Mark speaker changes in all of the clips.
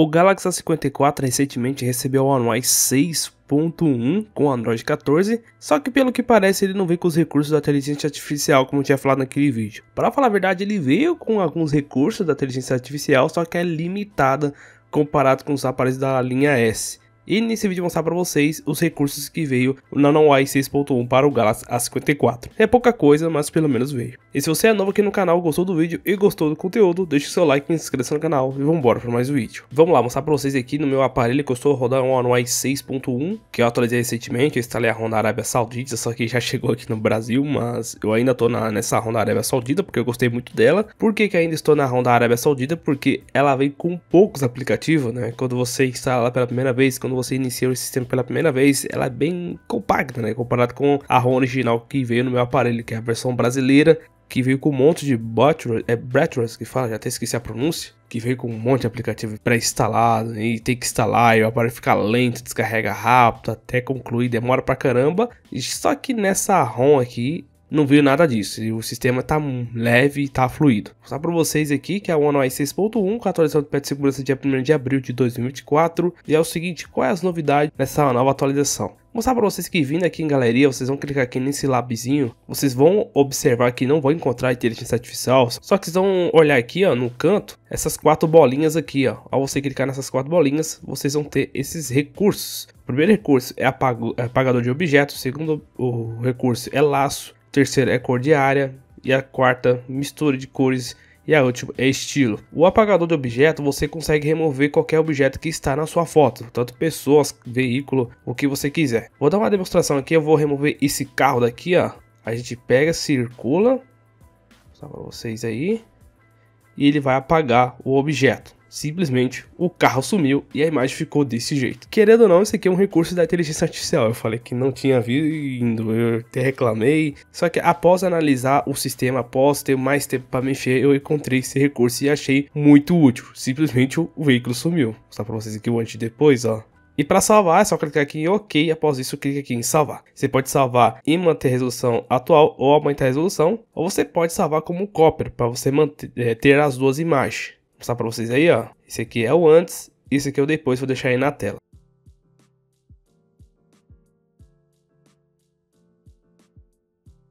Speaker 1: O Galaxy A54 recentemente recebeu o Android 6.1 com Android 14, só que pelo que parece ele não veio com os recursos da inteligência artificial como eu tinha falado naquele vídeo. Para falar a verdade ele veio com alguns recursos da inteligência artificial, só que é limitada comparado com os aparelhos da linha S. E nesse vídeo vou mostrar para vocês os recursos que veio na NanoEye 6.1 para o Galaxy A54. É pouca coisa, mas pelo menos veio. E se você é novo aqui no canal, gostou do vídeo e gostou do conteúdo, deixe seu like e inscreva-se no canal. E vambora para mais um vídeo. Vamos lá, mostrar para vocês aqui no meu aparelho que eu estou rodando o NanoEye 6.1, que eu atualizei recentemente, eu instalei a Honda Arábia Saudita, só que já chegou aqui no Brasil, mas eu ainda estou nessa Honda Arábia Saudita, porque eu gostei muito dela. Por que, que ainda estou na Honda Arábia Saudita? Porque ela vem com poucos aplicativos, né? Quando você instala pela primeira vez, quando você inicia o sistema pela primeira vez, ela é bem compacta, né? Comparado com a ROM original que veio no meu aparelho, que é a versão brasileira, que veio com um monte de Buttress, é Buttress que fala, já até esqueci a pronúncia, que veio com um monte de aplicativo pré-instalado e tem que instalar e o aparelho fica lento, descarrega rápido, até concluir, demora pra caramba. Só que nessa ROM aqui, não viu nada disso. E o sistema tá leve e tá fluido. Vou mostrar para vocês aqui que é o One OS 6.1, com a atualização do patch de segurança dia 1 de abril de 2024. E é o seguinte, quais é as novidades nessa nova atualização? Vou mostrar para vocês que vindo aqui em galeria, vocês vão clicar aqui nesse labzinho, vocês vão observar que não vão encontrar inteligência artificial, só que vocês vão olhar aqui ó, no canto, essas quatro bolinhas aqui, ó. ao você clicar nessas quatro bolinhas, vocês vão ter esses recursos. O primeiro recurso é, é apagador de objetos, o segundo o recurso é laço, terceira é cor diária e a quarta mistura de cores e a última é estilo. O apagador de objeto você consegue remover qualquer objeto que está na sua foto, tanto pessoas, veículo, o que você quiser. Vou dar uma demonstração aqui, eu vou remover esse carro daqui, ó. A gente pega, circula, só para vocês aí, e ele vai apagar o objeto. Simplesmente o carro sumiu e a imagem ficou desse jeito. Querendo ou não, isso aqui é um recurso da inteligência artificial. Eu falei que não tinha vindo, eu até reclamei. Só que após analisar o sistema, após ter mais tempo para mexer, eu encontrei esse recurso e achei muito útil. Simplesmente o veículo sumiu. Vou mostrar para vocês aqui o antes e depois, ó. E para salvar, é só clicar aqui em OK. Após isso, clica aqui em salvar. Você pode salvar e manter a resolução atual ou aumentar a resolução, ou você pode salvar como cópia para você manter, é, ter as duas imagens mostrar para vocês aí, ó. Esse aqui é o antes, esse aqui é o depois, vou deixar aí na tela.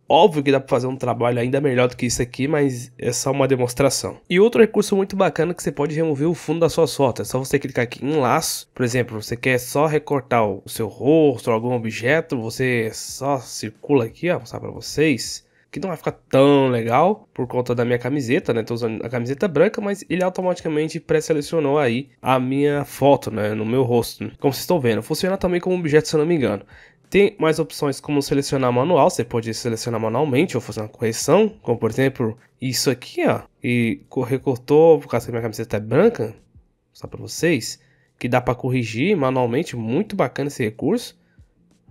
Speaker 1: Óbvio que dá para fazer um trabalho ainda melhor do que isso aqui, mas é só uma demonstração. E outro recurso muito bacana é que você pode remover o fundo das suas fotos. É só você clicar aqui em laço. Por exemplo, você quer só recortar o seu rosto ou algum objeto, você só circula aqui, ó, vou mostrar para vocês que não vai ficar tão legal por conta da minha camiseta, né? Tô usando a camiseta branca, mas ele automaticamente pré-selecionou aí a minha foto, né? No meu rosto, né? como vocês estão vendo. Funciona também como objeto, se eu não me engano. Tem mais opções como selecionar manual, você pode selecionar manualmente ou fazer uma correção, como por exemplo, isso aqui, ó, e recortou, por causa que minha camiseta é branca, só para vocês, que dá para corrigir manualmente, muito bacana esse recurso.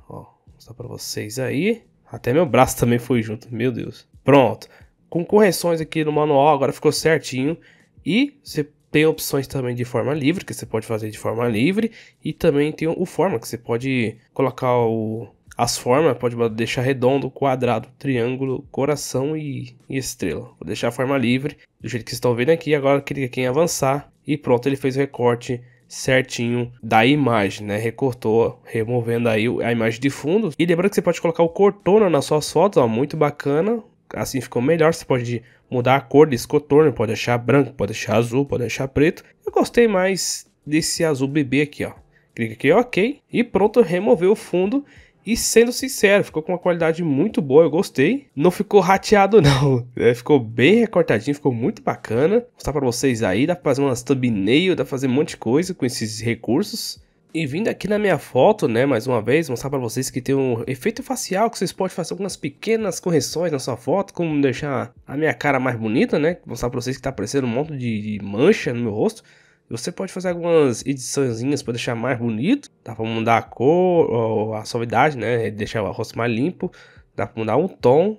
Speaker 1: Ó, só para vocês aí. Até meu braço também foi junto, meu Deus. Pronto, com correções aqui no manual, agora ficou certinho. E você tem opções também de forma livre, que você pode fazer de forma livre. E também tem o forma, que você pode colocar o, as formas, pode deixar redondo, quadrado, triângulo, coração e, e, estrela. Vou deixar a forma livre, do jeito que vocês estão vendo aqui. Agora clica aqui em avançar e pronto, ele fez o recorte certinho da imagem, né? Recortou, removendo aí a imagem de fundo. E lembrando que você pode colocar o cortona nas suas fotos, ó, muito bacana. Assim ficou melhor, você pode mudar a cor desse contorno, pode deixar branco, pode deixar azul, pode deixar preto. Eu gostei mais desse azul bebê aqui, ó. Clica aqui, ok, e pronto, removeu o fundo e sendo sincero, ficou com uma qualidade muito boa, eu gostei. Não ficou rateado não, é, ficou bem recortadinho, ficou muito bacana. Vou mostrar para vocês aí, dá para fazer umas thumbnail, dá para fazer um monte de coisa com esses recursos. E vindo aqui na minha foto, né, mais uma vez, mostrar para vocês que tem um efeito facial que vocês podem fazer algumas pequenas correções na sua foto, como deixar a minha cara mais bonita, né, mostrar para vocês que tá aparecendo um monte de mancha no meu rosto. Você pode fazer algumas ediçõezinhas para deixar mais bonito, dá para mudar a cor ou a suavidade, né? Deixar o rosto mais limpo, dá para mudar um tom,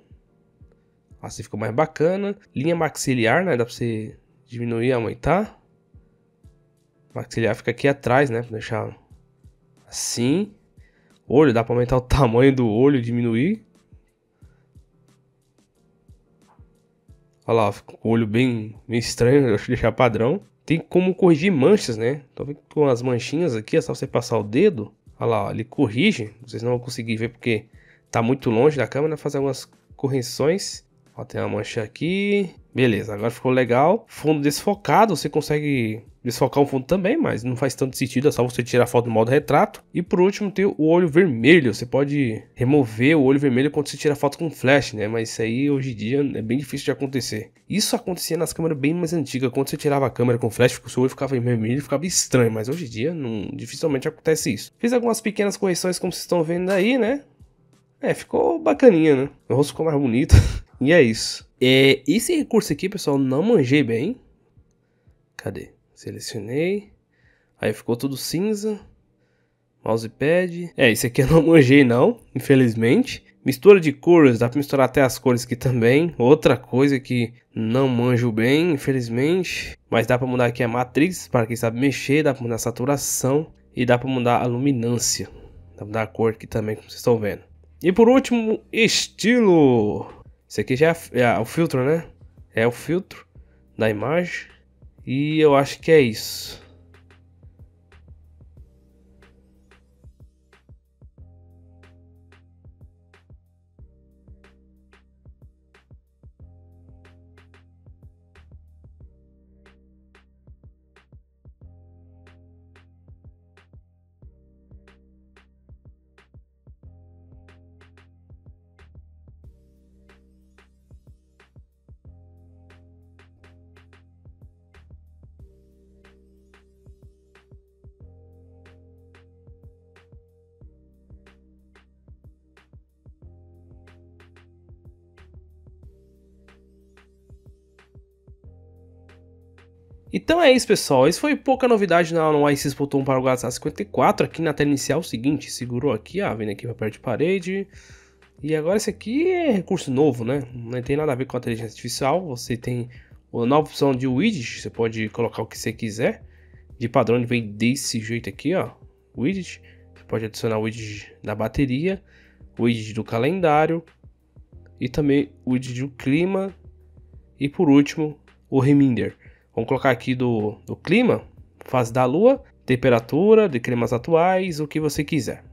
Speaker 1: assim ficou mais bacana. Linha maxilar, né? Dá para você diminuir, aumentar. Maxilar fica aqui atrás, né? Pra deixar assim. Olho, dá para aumentar o tamanho do olho, diminuir. Olha lá, ficou o olho bem, bem estranho, deixa eu deixar padrão. Tem como corrigir manchas, né? Tô vendo com as manchinhas aqui, é só você passar o dedo. Olha lá, ó, ele corrige. Vocês não vão conseguir ver porque tá muito longe da câmera, fazer algumas correções. Ó, tem uma mancha aqui. Beleza, agora ficou legal. Fundo desfocado, você consegue desfocar o fundo também, mas não faz tanto sentido, é só você tirar a foto no modo retrato. E por último tem o olho vermelho, você pode remover o olho vermelho quando você tira a foto com flash, né? Mas isso aí hoje em dia é bem difícil de acontecer. Isso acontecia nas câmeras bem mais antigas, quando você tirava a câmera com flash, o seu olho ficava vermelho, e ficava estranho, mas hoje em dia não, dificilmente acontece isso. Fiz algumas pequenas correções como vocês estão vendo aí, né? É, ficou bacaninha, né? Meu rosto ficou mais bonito. E é isso. É, esse recurso aqui, pessoal, não manjei bem. Cadê? Selecionei. Aí ficou tudo cinza. Mousepad. É, esse aqui eu não manjei não, infelizmente. Mistura de cores, dá pra misturar até as cores aqui também. Outra coisa que não manjo bem, infelizmente. Mas dá pra mudar aqui a matriz, para quem sabe mexer. Dá pra mudar a saturação e dá pra mudar a luminância. Dá pra mudar a cor aqui também, como vocês estão vendo. E por último, estilo. Isso aqui já é, é o filtro, né? É o filtro da imagem. E eu acho que é isso. Então é isso pessoal, isso foi pouca novidade na no i para o Galaxy 54 aqui na tela inicial, é o seguinte, segurou aqui, ah, vem aqui para perto de parede, e agora esse aqui é recurso novo, né, não tem nada a ver com a inteligência artificial, você tem a nova opção de widget, você pode colocar o que você quiser, de padrão ele vem desse jeito aqui, ó, widget, você pode adicionar o widget da bateria, o widget do calendário, e também o widget do clima, e por último, o reminder. Vamos colocar aqui do, do clima, fase da lua, temperatura de climas atuais, o que você quiser,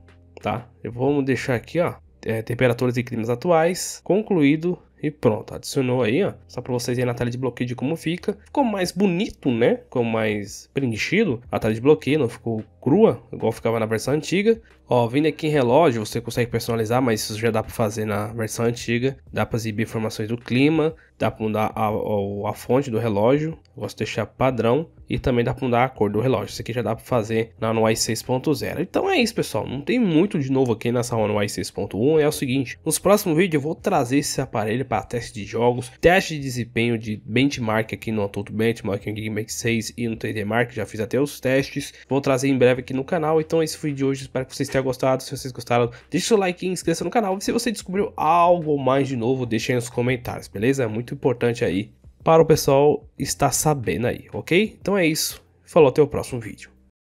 Speaker 1: tá? Eu vou deixar aqui, ó, é, temperaturas e climas atuais, concluído e pronto, adicionou aí, ó, só para vocês verem na tela de bloqueio de como fica. Ficou mais bonito, né? Ficou mais preenchido a tela de bloqueio, não ficou crua, igual ficava na versão antiga. Ó, vindo aqui em relógio, você consegue personalizar, mas isso já dá para fazer na versão antiga. Dá para exibir informações do clima, dá para mudar a, a, a, fonte do relógio, gosto de deixar padrão e também dá para mudar a cor do relógio. Isso aqui já dá para fazer na no UI 6.0. Então é isso, pessoal. Não tem muito de novo aqui nessa no UI 6.1. É o seguinte, nos próximos vídeos eu vou trazer esse aparelho para teste de jogos, teste de desempenho de benchmark aqui no Antutu Benchmark, no max 6 e no 3D Mark. Já fiz até os testes. Vou trazer em breve aqui no canal. Então esse foi de hoje, espero que vocês tenham gostado. Se vocês gostaram, deixa o seu like e inscreva-se no canal. E se você descobriu algo mais de novo, deixa aí nos comentários, beleza? É muito importante aí para o pessoal estar sabendo aí, ok? Então é isso, falou, até o próximo vídeo.